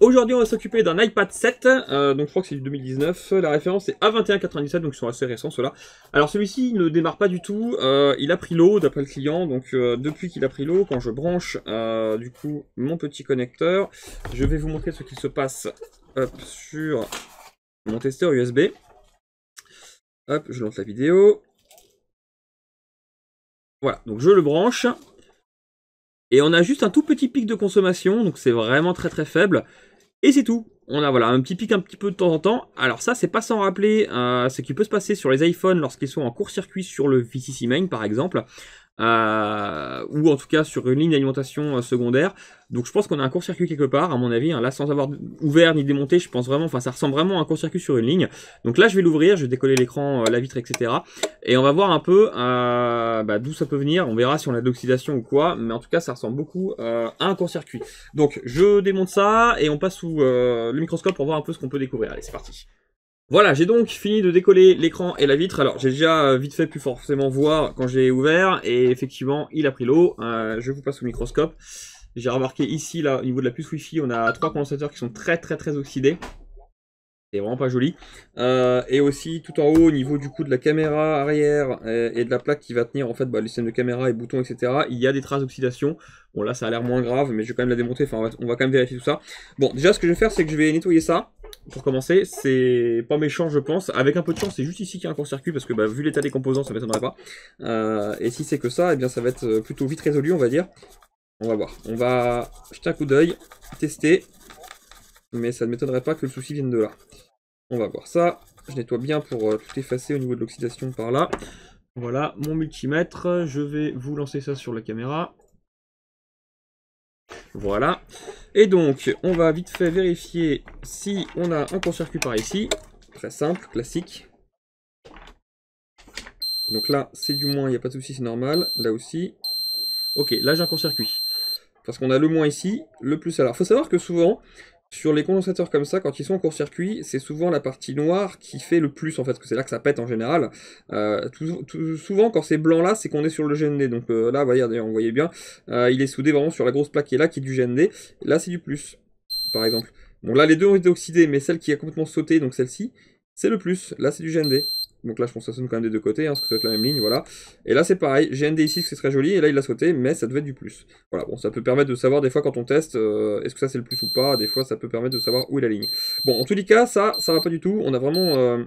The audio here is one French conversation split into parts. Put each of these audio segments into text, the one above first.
aujourd'hui on va s'occuper d'un iPad 7, euh, donc je crois que c'est du 2019, la référence est A2197, donc ils sont assez récents ceux-là. Alors celui-ci ne démarre pas du tout, euh, il a pris l'eau d'après le client, donc euh, depuis qu'il a pris l'eau, quand je branche du coup mon petit connecteur, je vais vous montrer ce qui se passe sur mon testeur USB. Hop, je lance la vidéo. Voilà, donc je le branche, et on a juste un tout petit pic de consommation, donc c'est vraiment très très faible. Et c'est tout. On a voilà un petit pic un petit peu de temps en temps. Alors ça, c'est pas sans rappeler euh, ce qui peut se passer sur les iPhones lorsqu'ils sont en court-circuit sur le VCC Main par exemple euh, ou en tout cas sur une ligne d'alimentation euh, secondaire. Donc je pense qu'on a un court-circuit quelque part, à mon avis, hein. là sans avoir ouvert ni démonté, je pense vraiment, enfin ça ressemble vraiment à un court-circuit sur une ligne. Donc là je vais l'ouvrir, je vais décoller l'écran, euh, la vitre, etc. Et on va voir un peu euh, bah, d'où ça peut venir, on verra si on a de l'oxydation ou quoi, mais en tout cas ça ressemble beaucoup à un court-circuit. Donc je démonte ça et on passe sous le microscope pour voir un peu ce qu'on peut découvrir. Allez c'est parti voilà, j'ai donc fini de décoller l'écran et la vitre. Alors, j'ai déjà euh, vite fait pu forcément voir quand j'ai ouvert. Et effectivement, il a pris l'eau. Euh, je vous passe au microscope. J'ai remarqué ici, là, au niveau de la puce Wi-Fi, on a trois condensateurs qui sont très très très oxydés. C'est vraiment pas joli. Euh, et aussi, tout en haut, au niveau du coup de la caméra arrière et, de la plaque qui va tenir en fait bah, le système de caméra et boutons, etc., il y a des traces d'oxydation. Bon, là, ça a l'air moins grave, mais je vais quand même la démonter. Enfin, on va quand même vérifier tout ça. Bon, déjà, ce que je vais faire, c'est que je vais nettoyer ça pour commencer, c'est pas méchant je pense. Avec un peu de chance, c'est juste ici qu'il y a un court-circuit parce que bah, vu l'état des composants, ça m'étonnerait pas. Euh, et si c'est que ça, eh bien ça va être euh, plutôt vite résolu on va dire. On va voir. On va jeter un coup d'œil, tester. Mais ça ne m'étonnerait pas que le souci vienne de là. On va voir ça. Je nettoie bien pour euh, tout effacer au niveau de l'oxydation par là. Voilà mon multimètre. Je vais vous lancer ça sur la caméra. Voilà. Et donc, on va vite fait vérifier si on a un court-circuit par ici. Très simple, classique. Donc là, c'est du moins, il n'y a pas de souci, c'est normal. Là aussi. Ok, là j'ai un court-circuit. Parce qu'on a le moins ici, le plus. Alors, faut savoir que souvent, sur les condensateurs comme ça, quand ils sont en court-circuit, c'est souvent la partie noire qui fait le plus en fait, que c'est là que ça pète en général. Euh, souvent, quand c'est blanc là, c'est qu'on est sur le GND. Donc euh, là là, voyez, on voyait bien, euh, il est soudé vraiment sur la grosse plaque qui est là, qui est du GND. Là, c'est du plus, par exemple. Bon, là, les deux ont été oxydés, mais celle qui a complètement sauté, donc celle-ci, c'est le plus. Là, c'est du GND. Donc là, je pense que ça sonne quand même des deux côtés, hein, parce que ça va être la même ligne, voilà. Et là, c'est pareil, j'ai un D6, qui serait joli, et là, il l'a sauté, mais ça devait être du plus. Voilà, bon, ça peut permettre de savoir des fois quand on teste, euh, est-ce que ça c'est le plus ou pas, des fois, ça peut permettre de savoir où est la ligne. Bon, en tous les cas, ça, ça va pas du tout, on a vraiment... Euh,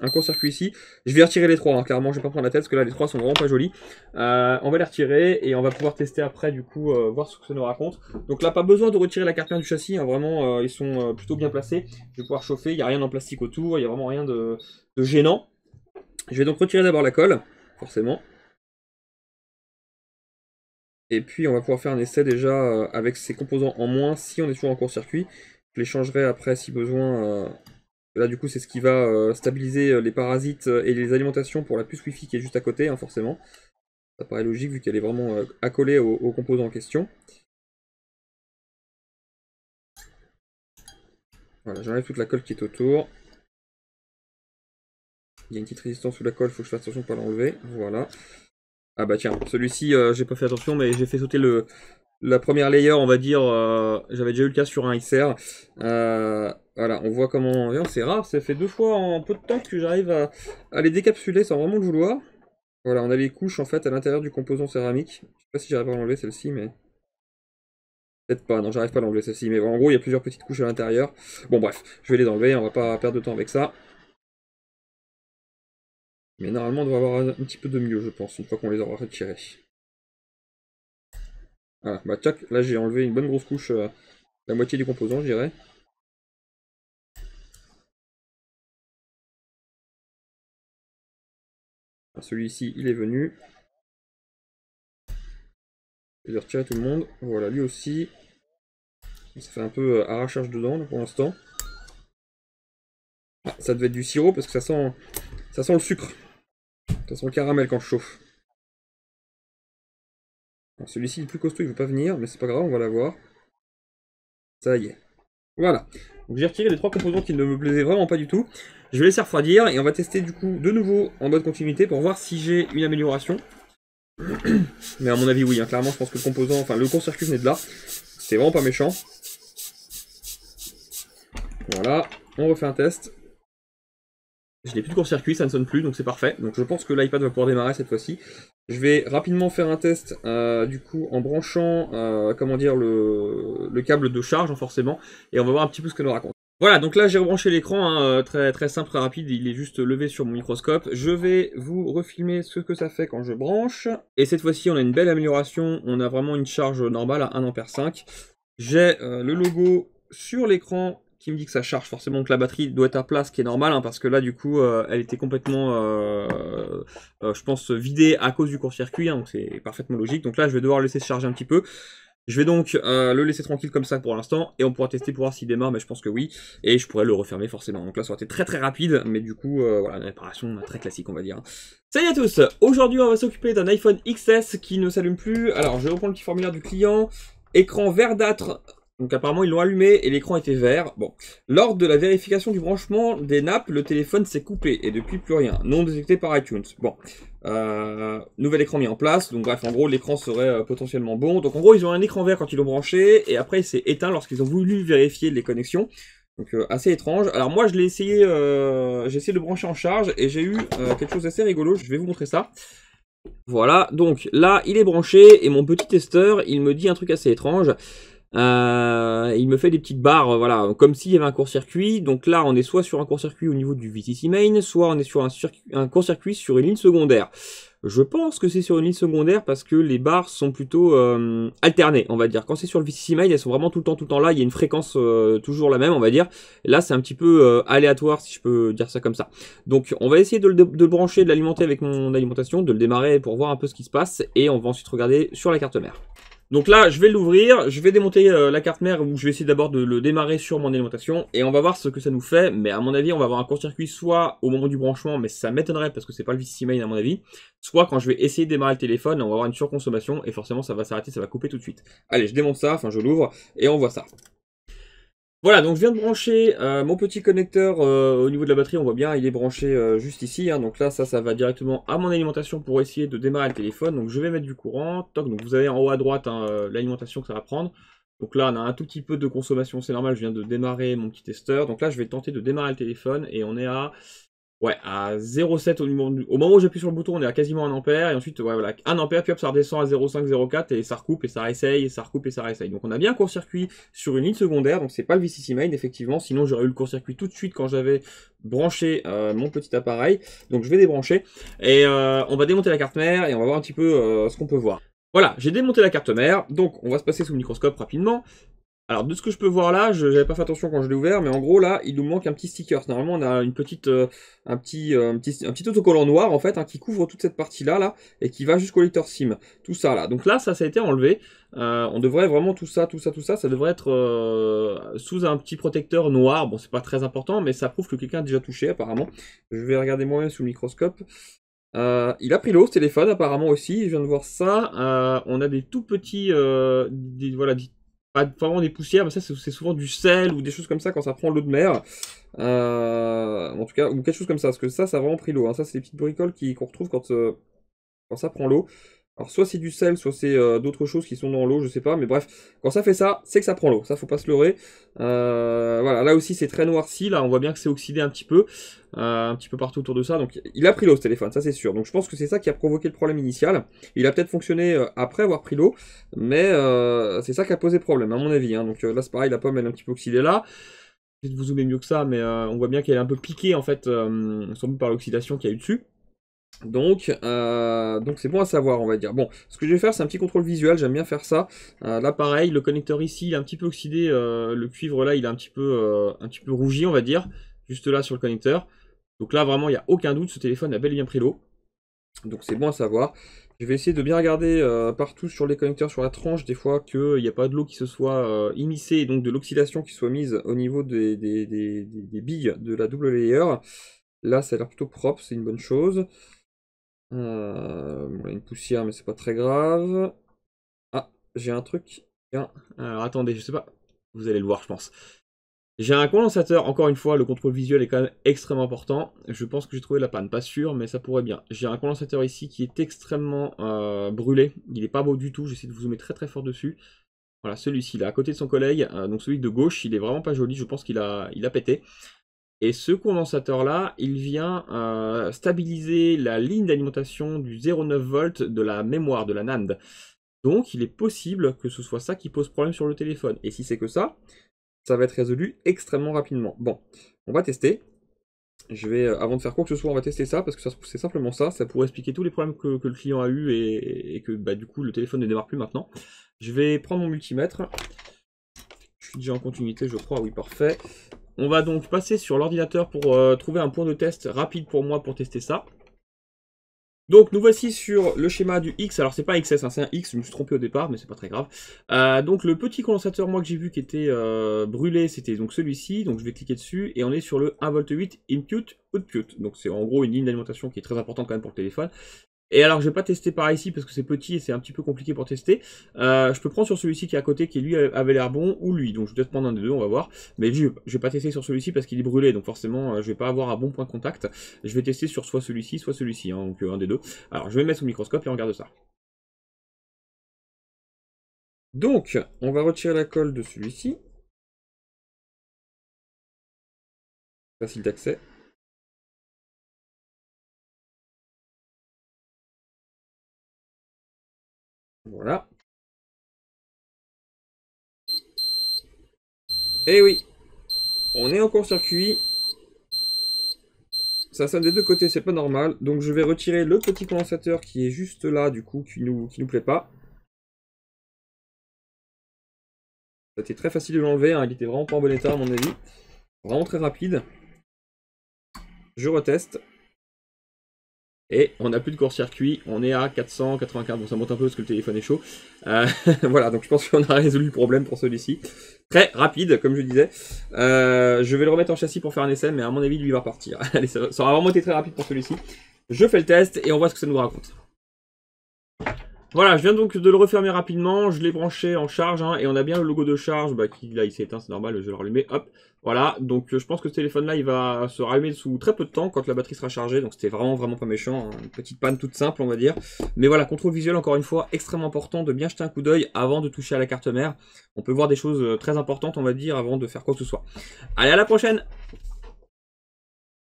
un court-circuit ici, je vais retirer les trois, carrément hein, clairement je vais pas prendre la tête parce que là les trois sont vraiment pas jolis euh, on va les retirer et on va pouvoir tester après du coup, voir ce que ça nous raconte donc là pas besoin de retirer la carte mère du châssis, hein, vraiment ils sont plutôt bien placés je vais pouvoir chauffer, il n'y a rien en plastique autour, il n'y a vraiment rien de gênant je vais donc retirer d'abord la colle, forcément. Et puis on va pouvoir faire un essai déjà euh, avec ces composants en moins si on est toujours en court-circuit. Je les changerai après si besoin. Euh, là du coup c'est ce qui va euh, stabiliser les parasites et les alimentations pour la puce Wi-Fi qui est juste à côté, hein, forcément. Ça paraît logique vu qu'elle est vraiment accolée aux composants en question. Voilà, j'enlève toute la colle qui est autour. Il y a une petite résistance sous la colle, il faut que je fasse attention pas l'enlever. Voilà. Ah bah tiens, celui-ci, euh, j'ai pas fait attention, mais j'ai fait sauter le, la première layer, on va dire. Euh, j'avais déjà eu le cas sur un XR. Euh, voilà, on voit comment... C'est rare, ça fait deux fois en peu de temps que j'arrive à, les décapsuler sans vraiment le vouloir. Voilà, on a les couches en fait à l'intérieur du composant céramique. Je sais pas si j'arrive à enlever celle-ci, mais... Peut-être pas, non, j'arrive pas à l'enlever celle-ci, mais en gros, il y a plusieurs petites couches à l'intérieur. Bon, bref, je vais les enlever, on va pas perdre de temps avec ça. Mais normalement, on doit avoir un petit peu de mieux, je pense, une fois qu'on les aura retirés. Ah bah tac, là j'ai enlevé une bonne grosse couche, euh, la moitié du composant, je dirais. Ah, celui-ci, il est venu. Je vais retirer tout le monde. Voilà, lui aussi. Ça fait un peu arrachage euh, dedans pour l'instant. Ah, ça devait être du sirop parce que ça sent, ça sent le sucre. Ça sent caramel quand je chauffe. Celui-ci est plus costaud, il veut pas venir, mais c'est pas grave, on va l'avoir. Ça y est. Voilà. j'ai retiré les trois composants qui ne me plaisaient vraiment pas du tout. Je vais laisser refroidir et on va tester du coup de nouveau en mode continuité pour voir si j'ai une amélioration. Mais à mon avis oui, hein. clairement je pense que le composant, enfin le court-circuit venait de là. C'est vraiment pas méchant. Voilà, on refait un test. Je n'ai plus de court-circuit, ça ne sonne plus, donc c'est parfait. Donc je pense que l'iPad va pouvoir démarrer cette fois-ci. Je vais rapidement faire un test, euh, du coup, en branchant, euh, comment dire, le, câble de charge, hein, forcément, et on va voir un petit peu ce que nous raconte. Voilà, donc là j'ai rebranché l'écran, hein, euh, très, très simple, très rapide, il est juste levé sur mon microscope. Je vais vous refilmer ce que ça fait quand je branche. Et cette fois-ci on a une belle amélioration, on a vraiment une charge normale à 1A5. J'ai le logo sur l'écran qui me dit que ça charge forcément que la batterie doit être à place ce qui est normal, hein, parce que là du coup euh, elle était complètement, euh, euh, je pense, vidée à cause du court-circuit, hein, donc c'est parfaitement logique. Donc là je vais devoir laisser se charger un petit peu. Je vais donc le laisser tranquille comme ça pour l'instant, et on pourra tester pour voir s'il démarre, mais je pense que oui, et je pourrais le refermer forcément. Donc là ça aurait été très très rapide, mais du coup, voilà, une réparation très classique on va dire. Salut à tous Aujourd'hui on va s'occuper d'un iPhone XS qui ne s'allume plus. Alors je reprends le petit formulaire du client, écran verdâtre, donc apparemment ils l'ont allumé et l'écran était vert. Bon, lors de la vérification du branchement des nappes, le téléphone s'est coupé et depuis plus rien. Non détecté par iTunes. Bon, euh, nouvel écran mis en place. Donc bref, en gros l'écran serait euh, potentiellement bon. Donc en gros ils ont un écran vert quand ils l'ont branché et après il s'est éteint lorsqu'ils ont voulu vérifier les connexions. Donc euh, assez étrange. Alors moi je l'ai essayé, j'ai essayé de brancher en charge et j'ai eu quelque chose d'assez rigolo. Je vais vous montrer ça. Voilà, donc là il est branché et mon petit testeur il me dit un truc assez étrange. Euh, il me fait des petites barres, euh, voilà, comme s'il y avait un court-circuit. Donc là, on est soit sur un court-circuit au niveau du VCC Main, soit on est sur un, un court-circuit sur une ligne secondaire. Je pense que c'est sur une ligne secondaire parce que les barres sont plutôt euh, alternées, on va dire. Quand c'est sur le VCC Main, elles sont vraiment tout le temps, tout le temps là. Il y a une fréquence euh, toujours la même, on va dire. Là, c'est un petit peu aléatoire, si je peux dire ça comme ça. Donc, on va essayer de le, de le brancher, de l'alimenter avec mon alimentation, de le démarrer pour voir un peu ce qui se passe. Et on va ensuite regarder sur la carte mère. Donc là, je vais l'ouvrir, je vais démonter euh, la carte mère, où je vais essayer d'abord de le démarrer sur mon alimentation, et on va voir ce que ça nous fait, mais à mon avis, on va avoir un court-circuit soit au moment du branchement, mais ça m'étonnerait parce que c'est pas le VC main à mon avis, soit quand je vais essayer de démarrer le téléphone, on va avoir une surconsommation, et forcément ça va s'arrêter, ça va couper tout de suite. Allez, je démonte ça, enfin je l'ouvre, et on voit ça. Voilà, donc je viens de brancher euh, mon petit connecteur euh, au niveau de la batterie, on voit bien, il est branché euh, juste ici. Hein. donc là, ça, ça va directement à mon alimentation pour essayer de démarrer le téléphone. Donc je vais mettre du courant, toc, donc vous avez en haut à droite hein, l'alimentation que ça va prendre. Donc là, on a un tout petit peu de consommation, c'est normal, je viens de démarrer mon petit testeur. Donc là, je vais tenter de démarrer le téléphone et on est à Ouais, à 0,7 au, moment où j'appuie sur le bouton, on est à quasiment 1 ampère, et ensuite, voilà, 1 ampère, puis hop, ça redescend à 0,5, 0,4, et ça recoupe, et ça réessaye, et ça recoupe, et ça réessaye. Donc on a bien un court-circuit sur une ligne secondaire, donc c'est pas le VCC main, effectivement, sinon j'aurais eu le court-circuit tout de suite quand j'avais branché euh, mon petit appareil. Donc je vais débrancher, et euh, on va démonter la carte mère, et on va voir un petit peu euh, ce qu'on peut voir. Voilà, j'ai démonté la carte mère, donc on va se passer sous le microscope rapidement. Alors de ce que je peux voir là, je n'avais pas fait attention quand je l'ai ouvert, mais en gros là, il nous manque un petit sticker. Normalement, on a une petite, euh, euh, un, petit, un, petit, autocollant noir en fait, hein, qui couvre toute cette partie là, là, et qui va jusqu'au lecteur SIM. Tout ça là. Donc là, ça, ça a été enlevé. Euh, on devrait vraiment tout ça, tout ça, tout ça, ça devrait être sous un petit protecteur noir. Bon, c'est pas très important, mais ça prouve que quelqu'un a déjà touché apparemment. Je vais regarder moi-même sous le microscope. il a pris l'eau, ce téléphone apparemment aussi, je viens de voir ça. on a des tout petits, des, voilà, des pas vraiment des poussières, mais ça c'est souvent du sel ou des choses comme ça quand ça prend l'eau de mer. Euh, en tout cas, ou quelque chose comme ça, parce que ça, ça a vraiment pris l'eau. Hein. Ça, c'est des petites bricoles qu'on retrouve quand, euh, quand ça prend l'eau soit c'est du sel, soit c'est euh, d'autres choses qui sont dans l'eau, je sais pas, mais bref, quand ça fait ça, c'est que ça prend l'eau, ça faut pas se leurrer. Euh, voilà, là aussi c'est très noirci, là on voit bien que c'est oxydé un petit peu, euh, un petit peu partout autour de ça, donc il a pris l'eau ce téléphone, ça c'est sûr. Donc je pense que c'est ça qui a provoqué le problème initial. Il a peut-être fonctionné après avoir pris l'eau, mais c'est ça qui a posé problème à mon avis. Hein. Donc là c'est pareil, la pomme elle est un petit peu oxydée là. Je être vous zoomer mieux que ça, mais on voit bien qu'elle est un peu piquée en fait, sans doute par l'oxydation qu'il y a eu dessus. Donc, euh, donc c'est bon à savoir, on va dire. Bon, ce que je vais faire, c'est un petit contrôle visuel, j'aime bien faire ça. L'appareil, euh, là, pareil, le connecteur ici, il est un petit peu oxydé, euh, le cuivre là, il est un petit, peu, un petit peu rougi, on va dire, juste là sur le connecteur. Donc là, vraiment, il n'y a aucun doute, ce téléphone a bel et bien pris l'eau. Donc c'est bon à savoir. Je vais essayer de bien regarder partout sur les connecteurs, sur la tranche, des fois qu'il n'y a pas de l'eau qui se soit immiscée, et donc de l'oxydation qui soit mise au niveau des, des, billes de la double layer. Là, ça a l'air plutôt propre, c'est une bonne chose. Euh, une poussière, mais c'est pas très grave. Ah, j'ai un truc. Alors attendez, je sais pas. Vous allez le voir, je pense. J'ai un condensateur, encore une fois, le contrôle visuel est quand même extrêmement important. Je pense que j'ai trouvé la panne, pas sûr, mais ça pourrait bien. J'ai un condensateur ici qui est extrêmement euh, brûlé, il n'est pas beau du tout, j'essaie de vous zoomer très très fort dessus. Voilà, celui-ci là, à côté de son collègue, euh, donc celui de gauche, il est vraiment pas joli, je pense qu'il a, il a pété. Et ce condensateur-là, il vient euh, stabiliser la ligne d'alimentation du 0,9 v de la mémoire, de la NAND. Donc il est possible que ce soit ça qui pose problème sur le téléphone. Et si c'est que ça, ça va être résolu extrêmement rapidement. Bon, on va tester. Je vais, euh, avant de faire quoi que ce soit, on va tester ça, parce que c'est simplement ça, ça pourrait expliquer tous les problèmes que, le client a eu et, que bah, du coup le téléphone ne démarre plus maintenant. Je vais prendre mon multimètre. Je suis déjà en continuité, je crois, oui, parfait. On va donc passer sur l'ordinateur pour euh, trouver un point de test rapide pour moi pour tester ça. Donc nous voici sur le schéma du X, alors c'est pas XS, hein, c'est un X, je me suis trompé au départ, mais c'est pas très grave. Euh, donc le petit condensateur moi que j'ai vu qui était euh, brûlé, c'était donc celui-ci, donc je vais cliquer dessus, et on est sur le 1V8 Input Output, donc c'est en gros une ligne d'alimentation qui est très importante quand même pour le téléphone. Et alors, je vais pas tester par ici parce que c'est petit et c'est un petit peu compliqué pour tester. Euh, je peux prendre sur celui-ci qui est à côté, qui lui avait l'air bon, ou lui. Donc, je vais peut-être prendre un des deux, on va voir. Mais je, ne vais pas tester sur celui-ci parce qu'il est brûlé. Donc, forcément, euh, je vais pas avoir un bon point contact. Je vais tester sur soit celui-ci, soit celui-ci. Hein, donc, euh, un des deux. Alors, je vais mettre son microscope et on regarde ça. Donc, on va retirer la colle de celui-ci. Facile d'accès. Voilà. Et eh oui, on est en court-circuit. Ça sonne des deux côtés, c'est pas normal. Donc je vais retirer le petit condensateur qui est juste là, du coup, qui nous, qui nous plaît pas. C'était très facile de l'enlever, hein. il était vraiment pas en bon état à mon avis. Vraiment très rapide. Je reteste. Et on n'a plus de court-circuit, on est à 484, bon ça monte un peu parce que le téléphone est chaud. Euh, voilà, donc je pense qu'on a résolu le problème pour celui-ci. Très rapide, comme je disais. Euh, je vais le remettre en châssis pour faire un essai, mais à mon avis, lui va partir. Allez, ça, va vraiment été très rapide pour celui-ci. Je fais le test et on voit ce que ça nous raconte. Voilà, je viens donc de le refermer rapidement, je l'ai branché en charge, hein, et on a bien le logo de charge, bah, qui là il s'est éteint, c'est normal, je vais le rallumer, hop, voilà, donc euh, je pense que ce téléphone là il va se rallumer sous très peu de temps quand la batterie sera chargée, donc c'était vraiment vraiment pas méchant, hein, une petite panne toute simple on va dire, mais voilà, contrôle visuel encore une fois, extrêmement important de bien jeter un coup d'œil avant de toucher à la carte mère, on peut voir des choses euh, très importantes on va dire avant de faire quoi que ce soit. Allez à la prochaine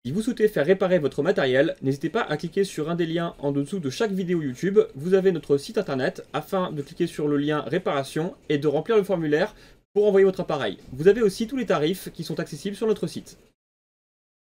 si vous souhaitez faire réparer votre matériel, n'hésitez pas à cliquer sur un des liens en dessous de chaque vidéo YouTube. Vous avez notre site internet afin de cliquer sur le lien réparation et de remplir le formulaire pour envoyer votre appareil. Vous avez aussi tous les tarifs qui sont accessibles sur notre site.